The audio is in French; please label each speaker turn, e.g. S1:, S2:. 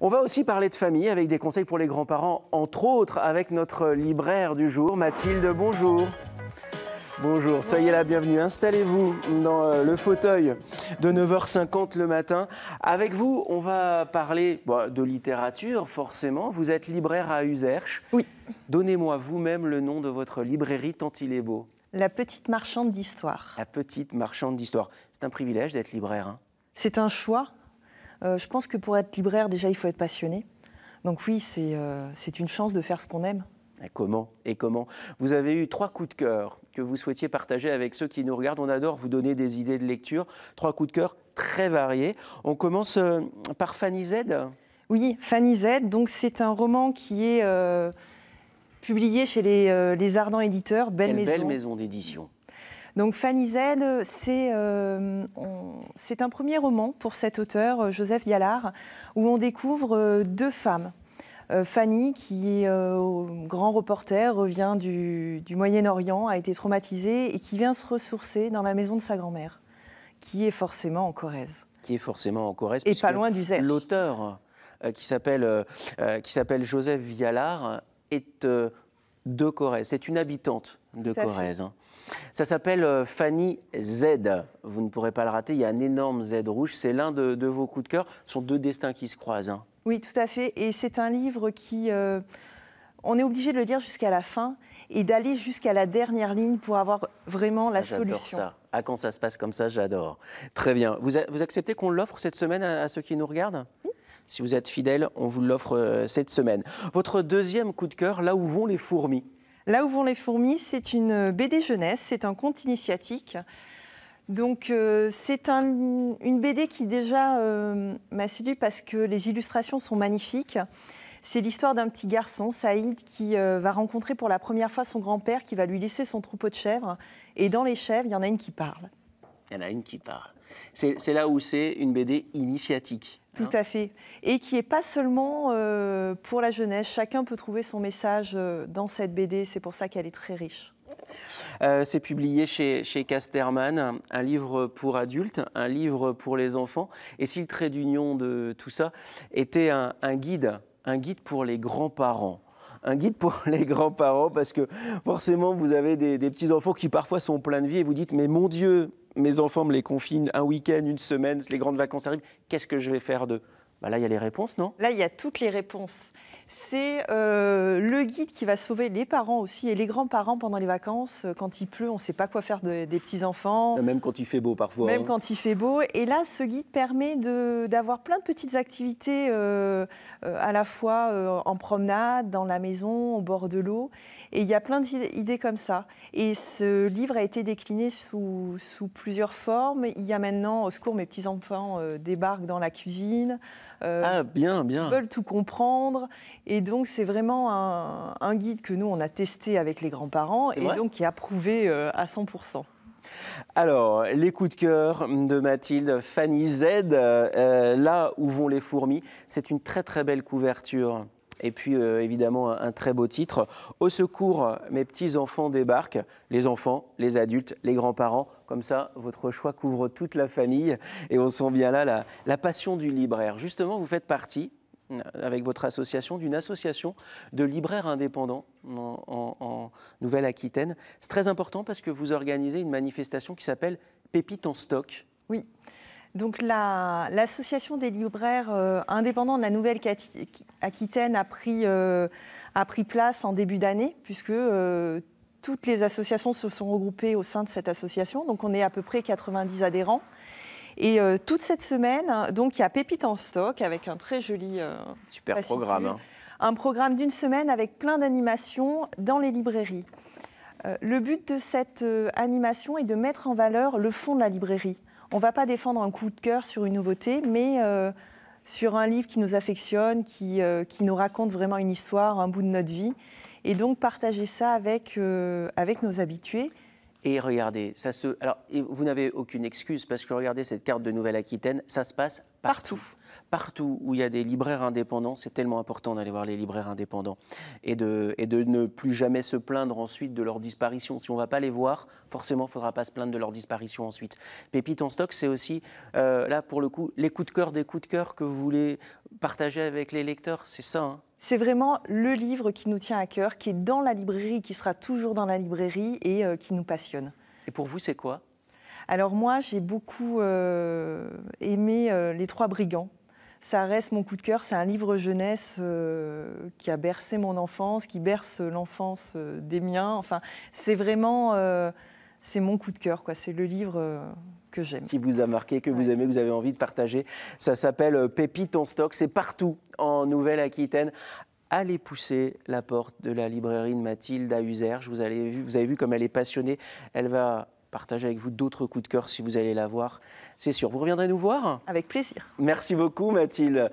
S1: On va aussi parler de famille avec des conseils pour les grands-parents, entre autres avec notre libraire du jour, Mathilde. Bonjour. Bonjour, soyez la bienvenue. Installez-vous dans euh, le fauteuil de 9h50 le matin. Avec vous, on va parler bah, de littérature, forcément. Vous êtes libraire à Userche. Oui. Donnez-moi vous-même le nom de votre librairie, tant il est beau.
S2: La Petite Marchande d'Histoire. La Petite Marchande
S1: d'Histoire. C'est un privilège d'être libraire. Hein.
S2: C'est un choix euh, je pense que pour être libraire, déjà, il faut être passionné. Donc oui, c'est euh, une chance de faire ce qu'on aime.
S1: comment Et comment Vous avez eu trois coups de cœur que vous souhaitiez partager avec ceux qui nous regardent. On adore vous donner des idées de lecture. Trois coups de cœur très variés. On commence euh, par Fanny Z.
S2: Oui, Fanny Z. Donc c'est un roman qui est publié chez les, Ardents éditeurs, Belle Belle Maison d'édition. Donc Fanny Z, euh, c'est un premier roman pour cet auteur, euh, Joseph Yallard, où on découvre euh, deux femmes. Fanny, qui est grand reporter, revient du, Moyen-Orient, a été traumatisée et qui vient se ressourcer dans la maison de sa grand-mère, qui est forcément en Corrèze.
S1: Qui est forcément en Corrèze. Et pas loin du Z. L'auteur, qui s'appelle Joseph Vialard, est de Corrèze. C'est une habitante de Corrèze. Hein. Ça s'appelle euh, Fanny Z. Vous ne pourrez pas le rater, il y a un énorme Z rouge. C'est l'un de, vos coups de cœur. Ce sont deux destins qui se croisent. Hein.
S2: Oui, tout à fait. Et c'est un livre qui... Euh, on est obligé de le lire jusqu'à la fin et d'aller jusqu'à la dernière ligne pour avoir vraiment la solution. Ah, solution. Ça.
S1: À ah, quand ça se passe comme ça, j'adore. Très bien. Vous, acceptez qu'on l'offre cette semaine à ceux qui nous regardent si vous êtes fidèle, on vous l'offre euh, cette semaine. Votre deuxième coup de cœur, là où vont les fourmis
S2: Là où vont les fourmis, c'est une euh, BD jeunesse, c'est un conte initiatique. Donc euh, c'est une BD qui déjà m'a séduit parce que les illustrations sont magnifiques. C'est l'histoire d'un petit garçon, Saïd, qui va rencontrer pour la première fois son grand-père qui va lui laisser son troupeau de chèvres. Et dans les chèvres, il y en a une qui parle. Il y en
S1: a une qui parle. C'est là où c'est une BD initiatique. Tout à
S2: fait. Et qui n'est pas seulement euh, pour la jeunesse. Chacun peut trouver son message euh, dans cette BD. C'est pour ça qu'elle est très riche.
S1: Euh, c'est publié chez, chez Casterman, un livre pour adultes, un livre pour les enfants. Et si le trait d'union de tout ça était un, guide, un guide pour les grands-parents un guide pour les grands-parents parce que forcément vous avez des, des petits-enfants qui parfois sont pleins de vie et vous dites mais mon Dieu, mes enfants me les confinent un week-end, une semaine, les grandes vacances arrivent, qu'est-ce que je vais faire d'eux bah, là, il y a les réponses, non
S2: Là, il y a toutes les réponses. C'est euh, le guide qui va sauver les parents aussi et les grands-parents pendant les vacances. Euh, quand il pleut, on ne sait pas quoi faire des petits-enfants. Bah,
S1: même quand il fait beau parfois. Même hein.
S2: quand il fait beau. Et là, ce guide permet d'avoir plein de petites activités euh, à la fois en promenade, dans la maison, au bord de l'eau. Et il y a plein d'idées comme ça. Et ce livre a été décliné sous plusieurs formes. Il y a maintenant, au secours, mes petits-enfants débarquent dans la cuisine. Euh, ah, bien, bien. veulent tout comprendre. Et donc, c'est vraiment un, guide que nous, on a testé avec les grands-parents et donc qui est approuvé euh, à 100%.
S1: Alors, les coups de cœur de Mathilde, Fanny Z, euh, là où vont les fourmis, c'est une très très belle couverture. Et puis euh, évidemment un, très beau titre, Au secours, mes petits-enfants débarquent, les enfants, les adultes, les grands-parents, comme ça votre choix couvre toute la famille et on sent bien là la, passion du libraire. Justement, vous faites partie euh, avec votre association, d'une association de libraires indépendants en, en Nouvelle-Aquitaine. C'est très important parce que vous organisez une manifestation qui s'appelle Pépites en stock.
S2: Oui, donc l'association des libraires euh, indépendants de la Nouvelle-Aquitaine euh, a, pris, place en début d'année, puisque euh, toutes les associations se sont regroupées au sein de cette association. Donc on est à peu près 90 adhérents. Et toute cette semaine, donc il y a Pépite en stock avec un très joli super programme. Hein. Un programme d'une semaine avec plein d'animations dans les librairies. le but de cette animation est de mettre en valeur le fond de la librairie on ne va pas défendre un coup de cœur sur une nouveauté, mais euh, sur un livre qui nous affectionne, euh, qui, nous raconte vraiment une histoire, un bout de notre vie. Et donc partager ça avec euh, nos habitués.
S1: Et regardez, ça se. Alors, vous n'avez aucune excuse parce que regardez cette carte de Nouvelle-Aquitaine, ça se passe partout. partout. où il y a des libraires indépendants, c'est tellement important d'aller voir les libraires indépendants et de, ne plus jamais se plaindre ensuite de leur disparition. Si on ne va pas les voir, forcément, il ne faudra pas se plaindre de leur disparition ensuite. Pépite en stock, c'est aussi, euh, là, pour le coup, les coups de cœur des coups de cœur que vous voulez partager avec les lecteurs. C'est ça. Hein.
S2: C'est vraiment le livre qui nous tient à cœur, qui est dans la librairie, qui sera toujours dans la librairie et euh, qui nous passionne. Et pour vous, c'est quoi Alors moi, j'ai beaucoup euh, aimé euh, Les Trois Brigands. Ça reste mon coup de cœur, c'est un livre jeunesse qui a bercé mon enfance, qui berce l'enfance des miens. Enfin, c'est vraiment, c'est mon coup de cœur, quoi. C'est le livre
S1: qui vous a marqué, que vous aimez, que vous avez envie de partager. Ça s'appelle euh, Pépite en stock. C'est partout en Nouvelle-Aquitaine allez pousser la porte de la librairie de Mathilde à Userge. vous, avez vu, vous avez vu comme elle est passionnée. Elle va partager avec vous d'autres coups de cœur si vous allez la voir. C'est sûr. Vous reviendrez nous voir Avec plaisir. Merci beaucoup Mathilde.